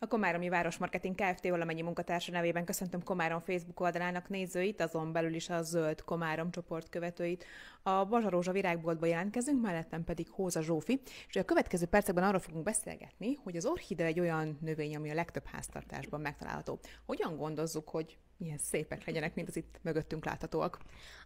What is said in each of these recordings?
A Komáromi Városmarketing Kft. valamennyi munkatársa nevében köszöntöm Komárom Facebook oldalának nézőit, azon belül is a Zöld Komárom csoport követőit. A Bazsarózsa virágboltba jelentkezünk, mellettem pedig Hóza Zsófi, és a következő percekben arról fogunk beszélgetni, hogy az orchidea egy olyan növény, ami a legtöbb háztartásban megtalálható. Hogyan gondozzuk, hogy ilyen szépek legyenek, mint az itt mögöttünk láthatóak.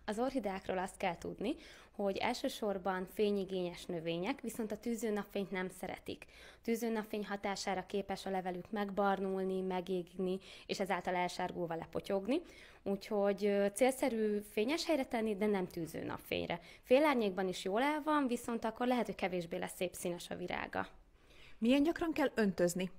Az orchideákról azt kell tudni, hogy elsősorban fényigényes növények, viszont a tűző napfényt nem szeretik. A napfény hatására képes a levelük megbarnulni, megégni, és ezáltal elsárgóval lepotyogni. Úgyhogy célszerű fényes helyre tenni, de nem tűző napfényre. Félárnyékban is jól el van, viszont akkor lehet, hogy kevésbé lesz szép színes a virága. Milyen gyakran kell öntözni?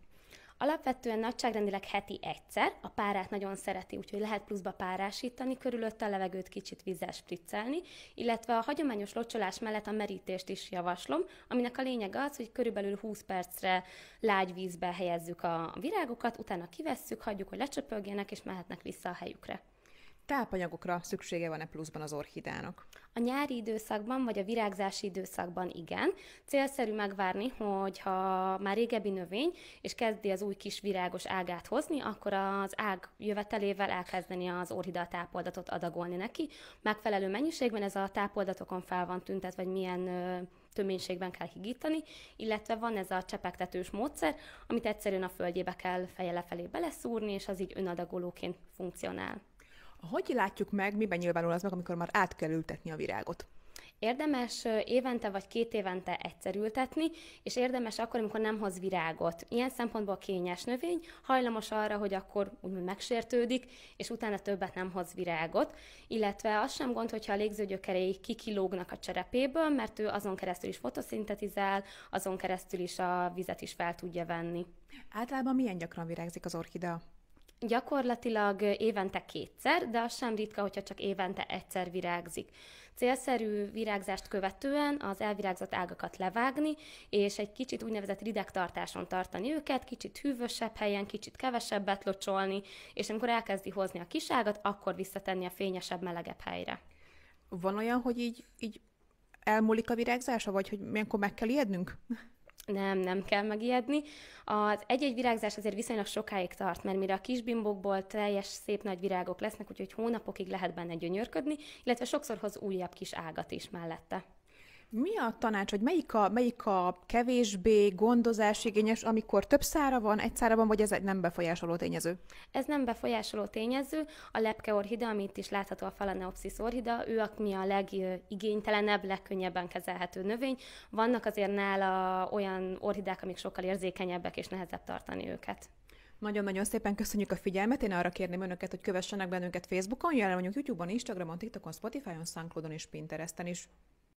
Alapvetően nagyságrendileg heti egyszer, a párát nagyon szereti, úgyhogy lehet pluszba párásítani, körülött a levegőt kicsit vízzel spriccelni, illetve a hagyományos locsolás mellett a merítést is javaslom, aminek a lényeg az, hogy körülbelül 20 percre lágy vízbe helyezzük a virágokat, utána kivesszük, hagyjuk, hogy lecsöpögjenek, és mehetnek vissza a helyükre. Tápanyagokra szüksége van-e pluszban az orchidának? A nyári időszakban vagy a virágzási időszakban igen. Célszerű megvárni, hogyha már régebbi növény, és kezdi az új kis virágos ágát hozni, akkor az ág jövetelével elkezdeni az orhida tápoldatot adagolni neki. Megfelelő mennyiségben ez a tápoldatokon fel van tüntetve, vagy milyen töménységben kell higítani, illetve van ez a csepegtetős módszer, amit egyszerűen a földjébe kell feje lefelé beleszúrni, és az így önadagolóként funkcionál. Hogy látjuk meg, miben nyilvánul az meg, amikor már át kell ültetni a virágot? Érdemes évente vagy két évente egyszer ültetni, és érdemes akkor, amikor nem hoz virágot. Ilyen szempontból kényes növény, hajlamos arra, hogy akkor úgymond megsértődik, és utána többet nem hoz virágot. Illetve az sem gond, hogyha a légzőgyökerei kikilógnak a cserepéből, mert ő azon keresztül is fotoszintetizál, azon keresztül is a vizet is fel tudja venni. Általában milyen gyakran virágzik az orchidea? Gyakorlatilag évente kétszer, de az sem ritka, hogyha csak évente egyszer virágzik. Célszerű virágzást követően az elvirágzott ágakat levágni, és egy kicsit úgynevezett ridegtartáson tartani őket, kicsit hűvösebb helyen, kicsit kevesebbet locsolni, és amikor elkezdi hozni a kiságat, akkor visszatenni a fényesebb, melegebb helyre. Van olyan, hogy így, így elmúlik a virágzása, vagy hogy milyenkor meg kell ijednünk? Nem, nem kell megijedni. Az egy-egy virágzás azért viszonylag sokáig tart, mert mire a kisbimbokból teljes, szép nagy virágok lesznek, úgyhogy hónapokig lehet benne gyönyörködni, illetve sokszor hoz újabb kis ágat is mellette. Mi a tanács, hogy melyik a, melyik a kevésbé gondozásigényes, amikor több szára van, egy szára van, vagy ez egy nem befolyásoló tényező? Ez nem befolyásoló tényező. A lepkeorhida, amit is látható a falaneopsis orhida, ő mi a legigénytelenebb, legkönnyebben kezelhető növény. Vannak azért nála olyan orhidák, amik sokkal érzékenyebbek és nehezebb tartani őket. Nagyon-nagyon szépen köszönjük a figyelmet. Én arra kérném önöket, hogy kövessenek bennünket Facebookon, jelen vagyunk YouTube-on, Instagramon, TikTokon, Spotify-on, Soundcloud-on és Pinteresten is.